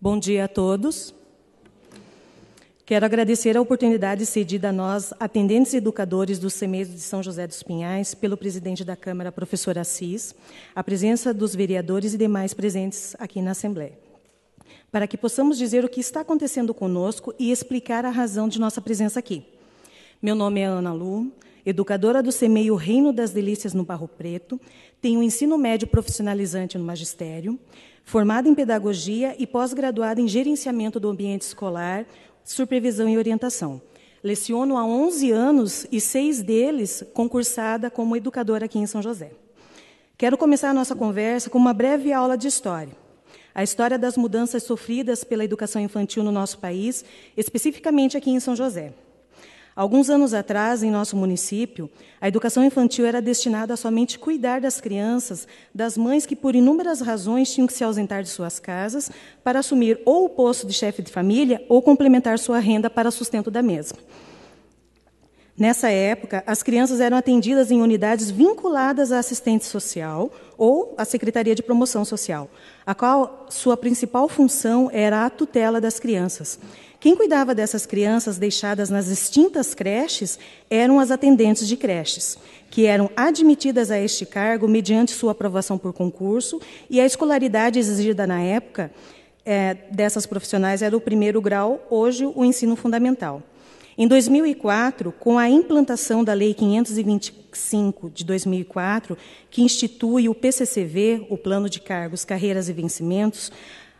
Bom dia a todos. Quero agradecer a oportunidade cedida a nós, atendentes educadores do CEMES de São José dos Pinhais, pelo presidente da Câmara, professor Assis, a presença dos vereadores e demais presentes aqui na Assembleia, para que possamos dizer o que está acontecendo conosco e explicar a razão de nossa presença aqui. Meu nome é Ana Lu, educadora do CEMEI Reino das Delícias no Barro Preto, tenho ensino médio profissionalizante no magistério, formada em pedagogia e pós-graduada em gerenciamento do ambiente escolar, supervisão e orientação. Leciono há 11 anos e seis deles concursada como educadora aqui em São José. Quero começar a nossa conversa com uma breve aula de história. A história das mudanças sofridas pela educação infantil no nosso país, especificamente aqui em São José. Alguns anos atrás, em nosso município, a educação infantil era destinada a somente cuidar das crianças, das mães que, por inúmeras razões, tinham que se ausentar de suas casas para assumir ou o posto de chefe de família ou complementar sua renda para sustento da mesma. Nessa época, as crianças eram atendidas em unidades vinculadas à assistente social ou à Secretaria de Promoção Social a qual sua principal função era a tutela das crianças. Quem cuidava dessas crianças deixadas nas extintas creches eram as atendentes de creches, que eram admitidas a este cargo mediante sua aprovação por concurso e a escolaridade exigida na época é, dessas profissionais era o primeiro grau, hoje o ensino fundamental. Em 2004, com a implantação da Lei 525 de 2004, que institui o PCCV, o Plano de Cargos, Carreiras e Vencimentos,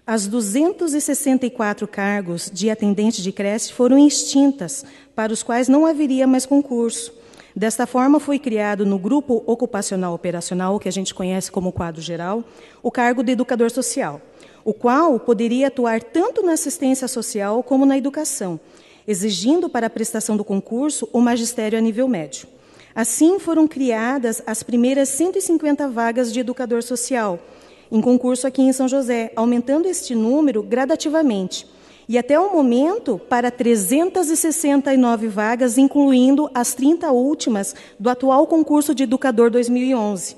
as 264 cargos de atendente de creche foram extintas, para os quais não haveria mais concurso. Desta forma, foi criado no Grupo Ocupacional Operacional, que a gente conhece como quadro geral, o cargo de educador social, o qual poderia atuar tanto na assistência social como na educação, exigindo para a prestação do concurso o magistério a nível médio. Assim foram criadas as primeiras 150 vagas de educador social em concurso aqui em São José, aumentando este número gradativamente. E até o momento, para 369 vagas, incluindo as 30 últimas do atual concurso de educador 2011.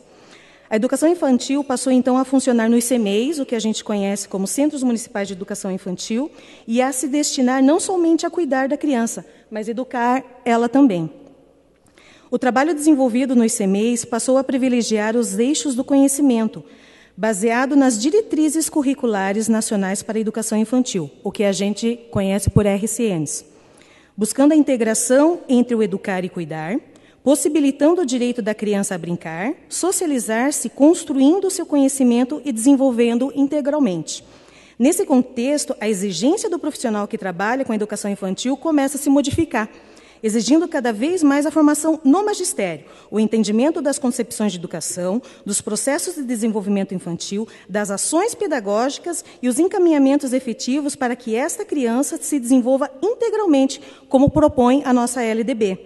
A educação infantil passou então a funcionar nos CMEs, o que a gente conhece como Centros Municipais de Educação Infantil, e a se destinar não somente a cuidar da criança, mas educar ela também. O trabalho desenvolvido nos CMEs passou a privilegiar os eixos do conhecimento, baseado nas diretrizes curriculares nacionais para a educação infantil, o que a gente conhece por RCNs, buscando a integração entre o educar e cuidar, possibilitando o direito da criança a brincar, socializar-se, construindo seu conhecimento e desenvolvendo integralmente. Nesse contexto, a exigência do profissional que trabalha com a educação infantil começa a se modificar, exigindo cada vez mais a formação no magistério, o entendimento das concepções de educação, dos processos de desenvolvimento infantil, das ações pedagógicas e os encaminhamentos efetivos para que esta criança se desenvolva integralmente, como propõe a nossa LDB.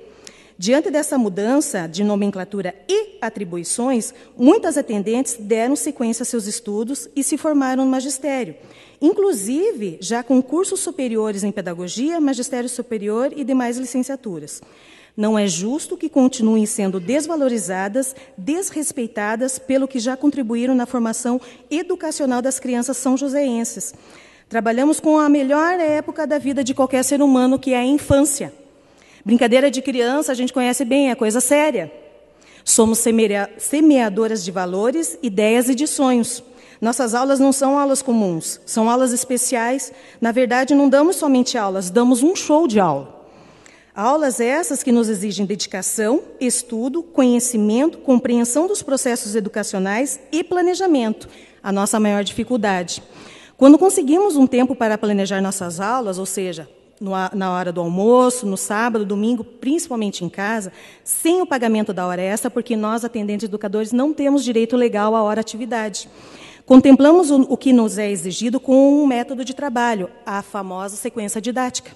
Diante dessa mudança de nomenclatura e atribuições, muitas atendentes deram sequência a seus estudos e se formaram no magistério, inclusive já com cursos superiores em pedagogia, magistério superior e demais licenciaturas. Não é justo que continuem sendo desvalorizadas, desrespeitadas pelo que já contribuíram na formação educacional das crianças são-joseenses. Trabalhamos com a melhor época da vida de qualquer ser humano, que é a infância. Brincadeira de criança a gente conhece bem, é coisa séria. Somos semeadoras de valores, ideias e de sonhos. Nossas aulas não são aulas comuns, são aulas especiais. Na verdade, não damos somente aulas, damos um show de aula. Aulas essas que nos exigem dedicação, estudo, conhecimento, compreensão dos processos educacionais e planejamento, a nossa maior dificuldade. Quando conseguimos um tempo para planejar nossas aulas, ou seja, na hora do almoço, no sábado, domingo, principalmente em casa, sem o pagamento da hora extra, porque nós, atendentes educadores, não temos direito legal à hora atividade. Contemplamos o, o que nos é exigido com um método de trabalho, a famosa sequência didática.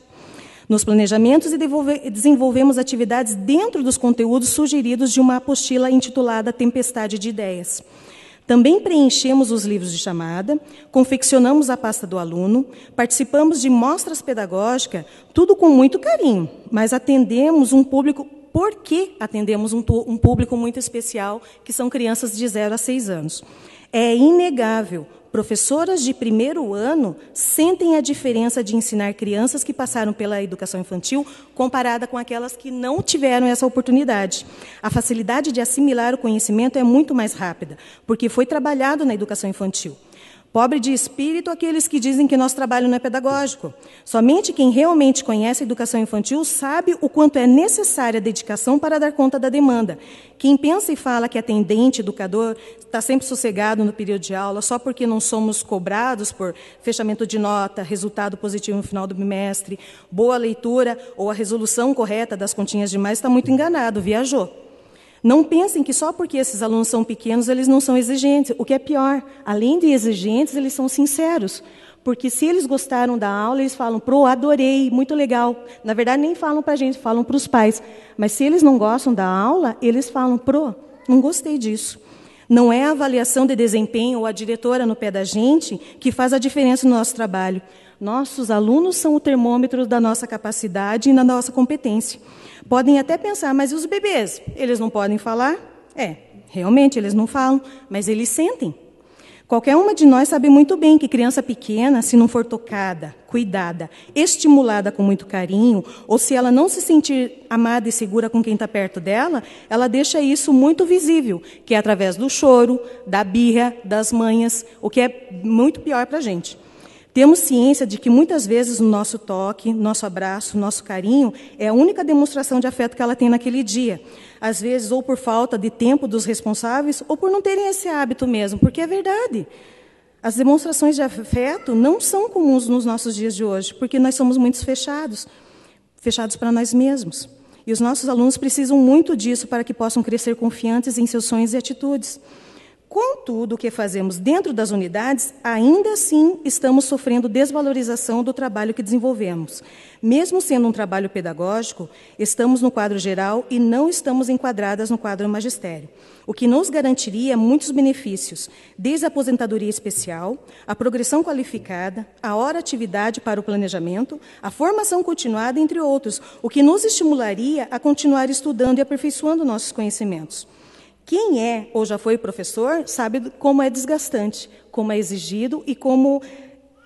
Nos planejamentos e desenvolvemos atividades dentro dos conteúdos sugeridos de uma apostila intitulada Tempestade de Ideias. Também preenchemos os livros de chamada, confeccionamos a pasta do aluno, participamos de mostras pedagógicas, tudo com muito carinho, mas atendemos um público, porque atendemos um, um público muito especial, que são crianças de 0 a 6 anos. É inegável professoras de primeiro ano sentem a diferença de ensinar crianças que passaram pela educação infantil comparada com aquelas que não tiveram essa oportunidade. A facilidade de assimilar o conhecimento é muito mais rápida, porque foi trabalhado na educação infantil. Pobre de espírito aqueles que dizem que nosso trabalho não é pedagógico. Somente quem realmente conhece a educação infantil sabe o quanto é necessária a dedicação para dar conta da demanda. Quem pensa e fala que atendente, educador, está sempre sossegado no período de aula, só porque não somos cobrados por fechamento de nota, resultado positivo no final do bimestre, boa leitura ou a resolução correta das continhas demais, está muito enganado, viajou. Não pensem que só porque esses alunos são pequenos, eles não são exigentes. O que é pior, além de exigentes, eles são sinceros. Porque se eles gostaram da aula, eles falam, pro, adorei, muito legal. Na verdade, nem falam para a gente, falam para os pais. Mas se eles não gostam da aula, eles falam, pro, não gostei disso. Não é a avaliação de desempenho ou a diretora no pé da gente que faz a diferença no nosso trabalho. Nossos alunos são o termômetro da nossa capacidade e da nossa competência. Podem até pensar, mas e os bebês? Eles não podem falar? É, realmente eles não falam, mas eles sentem. Qualquer uma de nós sabe muito bem que criança pequena, se não for tocada, cuidada, estimulada com muito carinho, ou se ela não se sentir amada e segura com quem está perto dela, ela deixa isso muito visível, que é através do choro, da birra, das manhas, o que é muito pior para a gente. Temos ciência de que muitas vezes o nosso toque, nosso abraço, nosso carinho é a única demonstração de afeto que ela tem naquele dia. Às vezes, ou por falta de tempo dos responsáveis, ou por não terem esse hábito mesmo, porque é verdade. As demonstrações de afeto não são comuns nos nossos dias de hoje, porque nós somos muito fechados fechados para nós mesmos. E os nossos alunos precisam muito disso para que possam crescer confiantes em seus sonhos e atitudes. Contudo, o que fazemos dentro das unidades, ainda assim estamos sofrendo desvalorização do trabalho que desenvolvemos. Mesmo sendo um trabalho pedagógico, estamos no quadro geral e não estamos enquadradas no quadro magistério, o que nos garantiria muitos benefícios, desde a aposentadoria especial, a progressão qualificada, a hora atividade para o planejamento, a formação continuada, entre outros, o que nos estimularia a continuar estudando e aperfeiçoando nossos conhecimentos. Quem é ou já foi professor sabe como é desgastante, como é exigido e como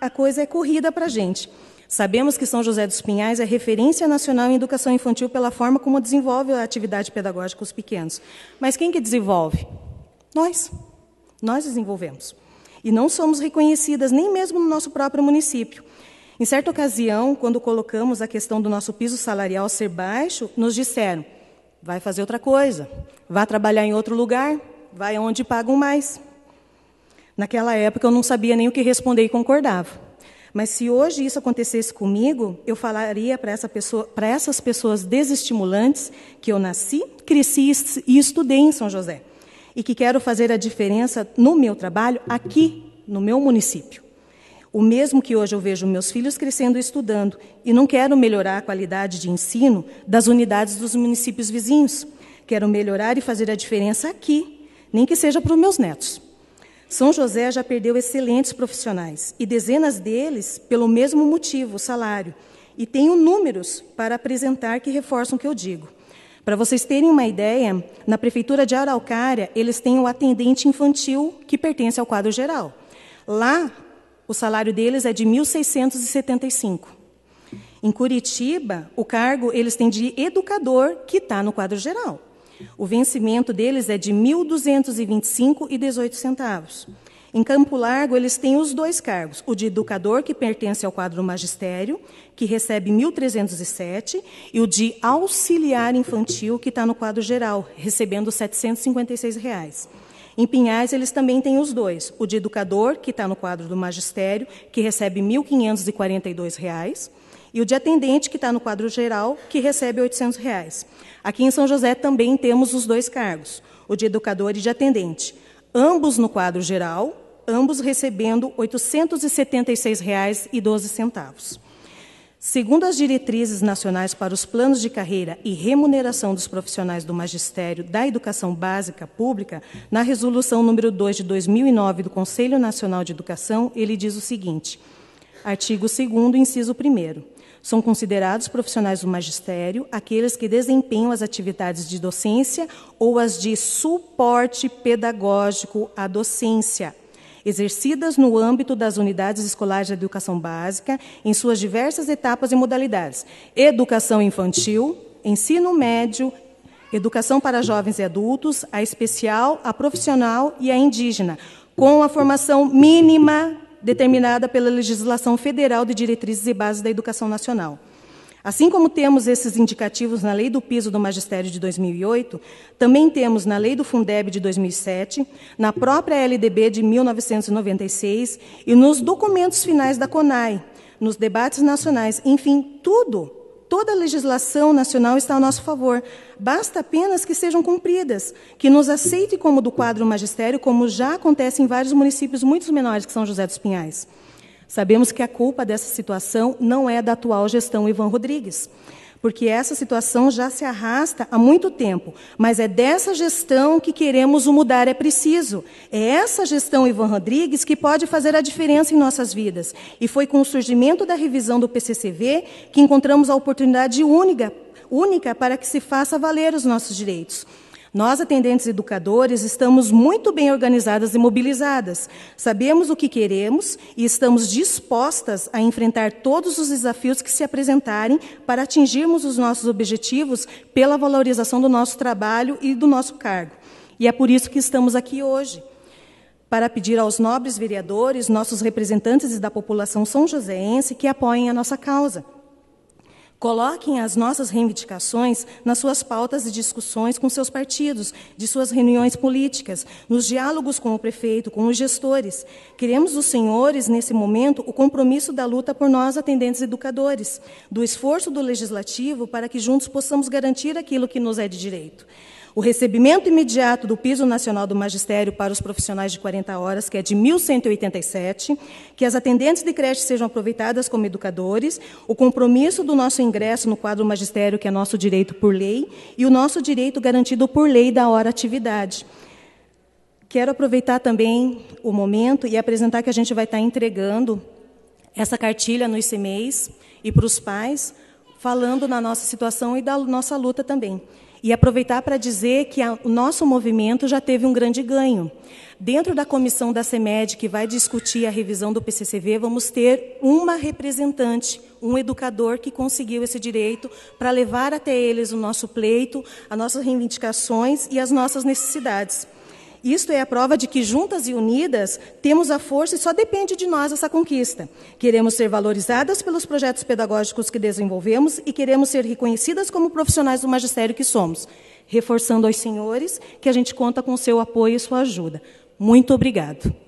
a coisa é corrida para a gente. Sabemos que São José dos Pinhais é referência nacional em educação infantil pela forma como desenvolve a atividade pedagógica os pequenos. Mas quem que desenvolve? Nós. Nós desenvolvemos. E não somos reconhecidas nem mesmo no nosso próprio município. Em certa ocasião, quando colocamos a questão do nosso piso salarial ser baixo, nos disseram: vai fazer outra coisa, vai trabalhar em outro lugar, vai onde pagam mais. Naquela época eu não sabia nem o que responder e concordava. Mas se hoje isso acontecesse comigo, eu falaria para essa pessoa, para essas pessoas desestimulantes que eu nasci, cresci e estudei em São José e que quero fazer a diferença no meu trabalho aqui no meu município o mesmo que hoje eu vejo meus filhos crescendo e estudando, e não quero melhorar a qualidade de ensino das unidades dos municípios vizinhos. Quero melhorar e fazer a diferença aqui, nem que seja para os meus netos. São José já perdeu excelentes profissionais e dezenas deles pelo mesmo motivo, o salário. E tenho números para apresentar que reforçam o que eu digo. Para vocês terem uma ideia, na prefeitura de Araucária, eles têm o atendente infantil que pertence ao quadro geral. Lá, o salário deles é de 1.675. Em Curitiba, o cargo eles têm de educador, que está no quadro geral. O vencimento deles é de 1.225 e 18 centavos. Em Campo Largo, eles têm os dois cargos: o de educador, que pertence ao quadro magistério, que recebe 1.307, e o de auxiliar infantil, que está no quadro geral, recebendo R$ 756. Reais. Em Pinhais, eles também têm os dois: o de educador, que está no quadro do magistério, que recebe R$ 1.542, e o de atendente, que está no quadro geral, que recebe R$ 800. Reais. Aqui em São José também temos os dois cargos: o de educador e de atendente. Ambos no quadro geral, ambos recebendo R$ 876,12. Segundo as diretrizes nacionais para os planos de carreira e remuneração dos profissionais do magistério da educação básica pública, na resolução número 2 de 2009 do Conselho Nacional de Educação, ele diz o seguinte: artigo 2 inciso 1 São considerados profissionais do magistério aqueles que desempenham as atividades de docência ou as de suporte pedagógico à docência, exercidas no âmbito das unidades escolares de educação básica, em suas diversas etapas e modalidades: educação infantil, ensino médio, educação para jovens e adultos, a especial, a profissional e a indígena, com a formação mínima determinada pela legislação federal de diretrizes e bases da educação nacional. Assim como temos esses indicativos na Lei do Piso do Magistério de 2008, também temos na Lei do Fundeb de 2007, na própria LDB de 1996 e nos documentos finais da CONAI, nos debates nacionais, enfim, tudo, toda a legislação nacional está a nosso favor. Basta apenas que sejam cumpridas, que nos aceite como do quadro magistério, como já acontece em vários municípios muito menores que São José dos Pinhais. Sabemos que a culpa dessa situação não é da atual gestão Ivan Rodrigues, porque essa situação já se arrasta há muito tempo, mas é dessa gestão que queremos o mudar é preciso. É essa gestão Ivan Rodrigues que pode fazer a diferença em nossas vidas. E foi com o surgimento da revisão do PCCV que encontramos a oportunidade única, única para que se faça valer os nossos direitos. Nós, atendentes educadores, estamos muito bem organizadas e mobilizadas. Sabemos o que queremos e estamos dispostas a enfrentar todos os desafios que se apresentarem para atingirmos os nossos objetivos pela valorização do nosso trabalho e do nosso cargo. E é por isso que estamos aqui hoje para pedir aos nobres vereadores, nossos representantes da população são joseense, que apoiem a nossa causa. Coloquem as nossas reivindicações nas suas pautas e discussões com seus partidos, de suas reuniões políticas, nos diálogos com o prefeito, com os gestores. Queremos dos senhores, nesse momento, o compromisso da luta por nós, atendentes educadores, do esforço do legislativo para que juntos possamos garantir aquilo que nos é de direito o recebimento imediato do piso nacional do magistério para os profissionais de 40 horas, que é de 1.187, que as atendentes de creche sejam aproveitadas como educadores, o compromisso do nosso ingresso no quadro magistério, que é nosso direito por lei, e o nosso direito garantido por lei da hora atividade. Quero aproveitar também o momento e apresentar que a gente vai estar entregando essa cartilha nos ICMEIS e para os pais, falando na nossa situação e da nossa luta também. E aproveitar para dizer que a, o nosso movimento já teve um grande ganho. Dentro da comissão da CEMED, que vai discutir a revisão do PCCV, vamos ter uma representante, um educador que conseguiu esse direito para levar até eles o nosso pleito, as nossas reivindicações e as nossas necessidades. Isto é a prova de que, juntas e unidas, temos a força e só depende de nós essa conquista. Queremos ser valorizadas pelos projetos pedagógicos que desenvolvemos e queremos ser reconhecidas como profissionais do magistério que somos. Reforçando aos senhores que a gente conta com o seu apoio e sua ajuda. Muito obrigado.